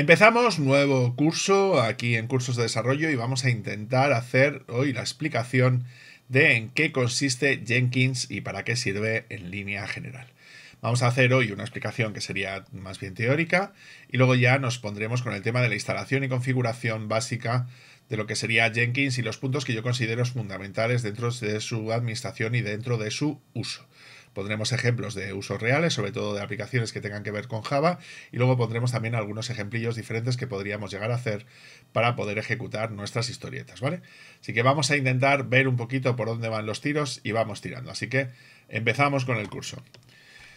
Empezamos nuevo curso aquí en Cursos de Desarrollo y vamos a intentar hacer hoy la explicación de en qué consiste Jenkins y para qué sirve en línea general. Vamos a hacer hoy una explicación que sería más bien teórica y luego ya nos pondremos con el tema de la instalación y configuración básica de lo que sería Jenkins y los puntos que yo considero fundamentales dentro de su administración y dentro de su uso. Pondremos ejemplos de usos reales, sobre todo de aplicaciones que tengan que ver con Java, y luego pondremos también algunos ejemplillos diferentes que podríamos llegar a hacer para poder ejecutar nuestras historietas, ¿vale? Así que vamos a intentar ver un poquito por dónde van los tiros y vamos tirando. Así que empezamos con el curso.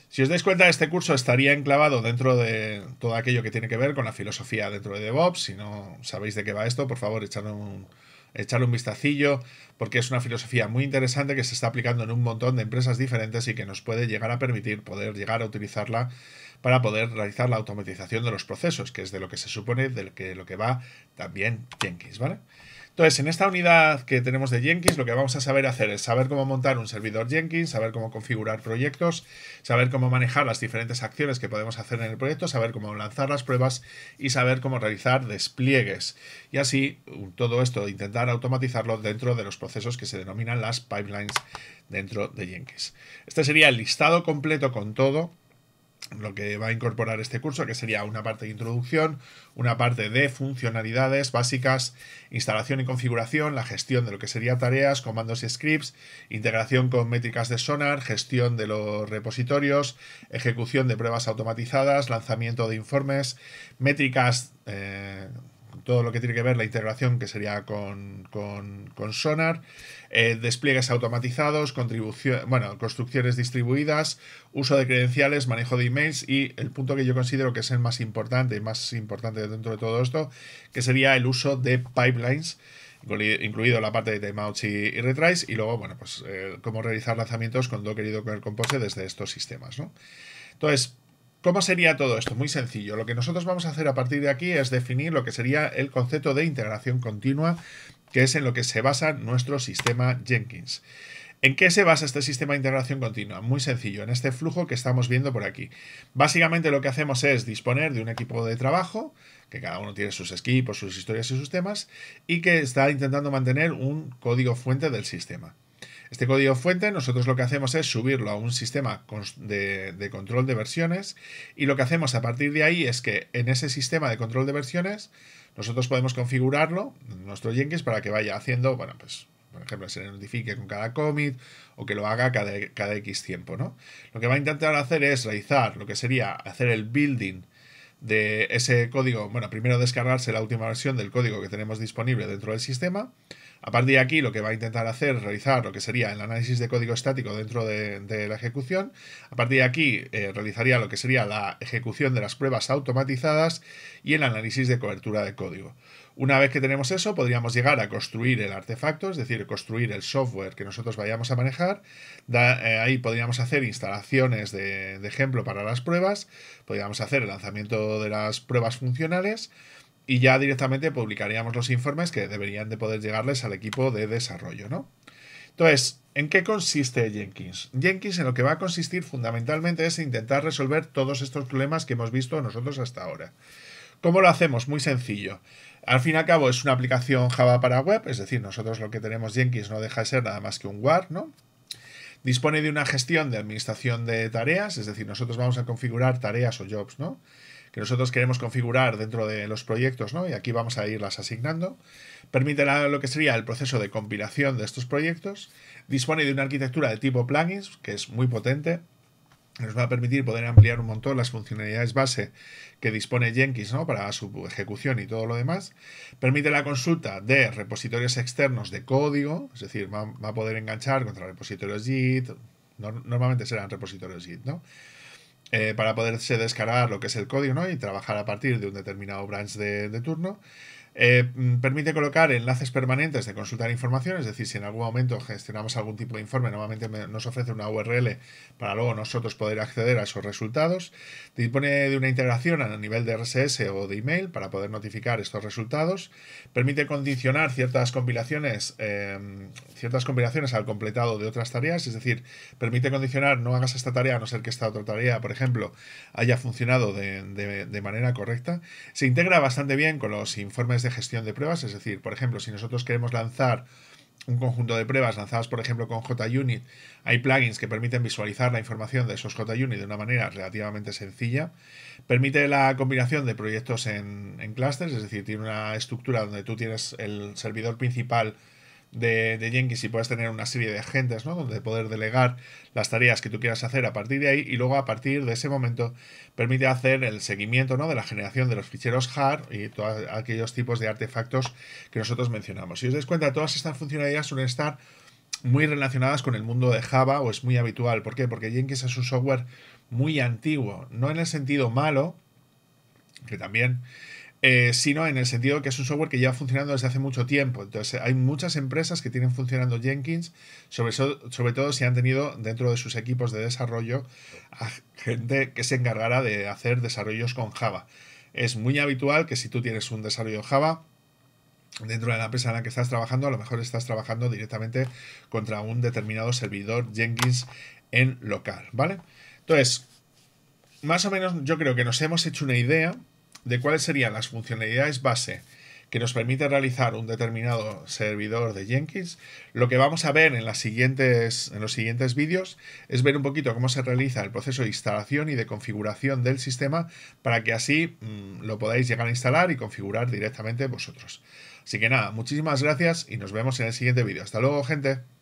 Si os dais cuenta, este curso estaría enclavado dentro de todo aquello que tiene que ver con la filosofía dentro de DevOps. Si no sabéis de qué va esto, por favor, echad un, echar un vistacillo porque es una filosofía muy interesante que se está aplicando en un montón de empresas diferentes y que nos puede llegar a permitir poder llegar a utilizarla para poder realizar la automatización de los procesos, que es de lo que se supone, de lo que, lo que va también Jenkins, ¿vale? Entonces, en esta unidad que tenemos de Jenkins, lo que vamos a saber hacer es saber cómo montar un servidor Jenkins, saber cómo configurar proyectos, saber cómo manejar las diferentes acciones que podemos hacer en el proyecto, saber cómo lanzar las pruebas y saber cómo realizar despliegues. Y así, todo esto, intentar automatizarlo dentro de los procesos que se denominan las pipelines dentro de Jenkins. Este sería el listado completo con todo lo que va a incorporar este curso, que sería una parte de introducción, una parte de funcionalidades básicas, instalación y configuración, la gestión de lo que sería tareas, comandos y scripts, integración con métricas de sonar, gestión de los repositorios, ejecución de pruebas automatizadas, lanzamiento de informes, métricas... Eh, todo lo que tiene que ver la integración que sería con, Sonar, eh, despliegues automatizados, contribución, bueno, construcciones distribuidas, uso de credenciales, manejo de emails y el punto que yo considero que es el más importante y más importante dentro de todo esto, que sería el uso de pipelines incluido la parte de timeouts y, retries, y luego, bueno, pues eh, cómo realizar lanzamientos con Docker y Docker Compose desde estos sistemas, ¿no? Entonces, ¿Cómo sería todo esto? Muy sencillo. Lo que nosotros vamos a hacer a partir de aquí es definir lo que sería el concepto de integración continua, que es en lo que se basa nuestro sistema Jenkins. ¿En qué se basa este sistema de integración continua? Muy sencillo, en este flujo que estamos viendo por aquí. Básicamente lo que hacemos es disponer de un equipo de trabajo, que cada uno tiene sus equipos, sus historias y sus temas, y que está intentando mantener un código fuente del sistema. Este código fuente nosotros lo que hacemos es subirlo a un sistema de, control de versiones y lo que hacemos a partir de ahí es que en ese sistema de control de versiones nosotros podemos configurarlo, nuestro Jenkins, para que vaya haciendo, bueno, pues por ejemplo, se le notifique con cada commit o que lo haga cada, cada X tiempo, ¿no? Lo que va a intentar hacer es realizar lo que sería hacer el building de ese código, bueno, primero descargarse la última versión del código que tenemos disponible dentro del sistema, a partir de aquí, lo que va a intentar hacer es realizar lo que sería el análisis de código estático dentro de, la ejecución. A partir de aquí, eh, realizaría lo que sería la ejecución de las pruebas automatizadas y el análisis de cobertura de código. Una vez que tenemos eso, podríamos llegar a construir el artefacto, es decir, construir el software que nosotros vayamos a manejar. Eh, ahí podríamos hacer instalaciones de, de ejemplo para las pruebas, podríamos hacer el lanzamiento de las pruebas funcionales y ya directamente publicaríamos los informes que deberían de poder llegarles al equipo de desarrollo, ¿no? Entonces, ¿en qué consiste Jenkins? Jenkins en lo que va a consistir fundamentalmente es intentar resolver todos estos problemas que hemos visto nosotros hasta ahora. ¿Cómo lo hacemos? Muy sencillo. Al fin y al cabo es una aplicación Java para web, es decir, nosotros lo que tenemos Jenkins no deja de ser nada más que un WAR, ¿no? Dispone de una gestión de administración de tareas, es decir, nosotros vamos a configurar tareas o jobs, ¿no? que nosotros queremos configurar dentro de los proyectos, ¿no? Y aquí vamos a irlas asignando. Permite lo que sería el proceso de compilación de estos proyectos. Dispone de una arquitectura de tipo plugins, que es muy potente, nos va a permitir poder ampliar un montón las funcionalidades base que dispone Jenkins ¿no? para su ejecución y todo lo demás. Permite la consulta de repositorios externos de código, es decir, va, a poder enganchar contra repositorios Git, normalmente serán repositorios Git, ¿no? Eh, para poderse descargar lo que es el código ¿no? y trabajar a partir de un determinado branch de turno. Eh, mm, permite colocar enlaces permanentes de consultar información, es decir, si en algún momento gestionamos algún tipo de informe, normalmente nos ofrece una URL para luego nosotros poder acceder a esos resultados. Dispone de una integración a nivel de RSS o de email para poder notificar estos resultados. Permite condicionar ciertas compilaciones, eh, ciertas compilaciones al completado de otras tareas, es decir, permite condicionar no hagas esta tarea a no ser que esta otra tarea, por ejemplo, haya funcionado de manera correcta. Se integra bastante bien con los informes de gestión de pruebas, es decir, por ejemplo, si nosotros queremos lanzar un conjunto de pruebas lanzadas, por ejemplo, con JUnit, hay plugins que permiten visualizar la información de esos JUnit de una manera relativamente sencilla. Permite la combinación de proyectos en, clústeres, clusters, es decir, tiene una estructura donde tú tienes el servidor principal de, Jenkins y puedes tener una serie de agentes, ¿no? Donde poder delegar las tareas que tú quieras hacer a partir de ahí y luego a partir de ese momento permite hacer el seguimiento, ¿no? De la generación de los ficheros hard y todos aquellos tipos de artefactos que nosotros mencionamos. Si os dais cuenta, todas estas funcionalidades suelen estar muy relacionadas con el mundo de Java o es muy habitual. ¿Por qué? Porque Jenkins es un software muy antiguo, no en el sentido malo, que también eh, sino en el sentido que es un software que lleva funcionando desde hace mucho tiempo. Entonces, hay muchas empresas que tienen funcionando Jenkins, sobre, todo si han tenido dentro de sus equipos de desarrollo gente que se encargará de hacer desarrollos con Java. Es muy habitual que si tú tienes un desarrollo Java, dentro de la empresa en la que estás trabajando, a lo mejor estás trabajando directamente contra un determinado servidor Jenkins en local, ¿vale? Entonces, más o menos yo creo que nos hemos hecho una idea de cuáles serían las funcionalidades base que nos permite realizar un determinado servidor de Jenkins. Lo que vamos a ver en, siguientes, en los siguientes vídeos es ver un poquito cómo se realiza el proceso de instalación y de configuración del sistema para que así mm, lo podáis llegar a instalar y configurar directamente vosotros. Así que nada, muchísimas gracias y nos vemos en el siguiente vídeo. Hasta luego, gente.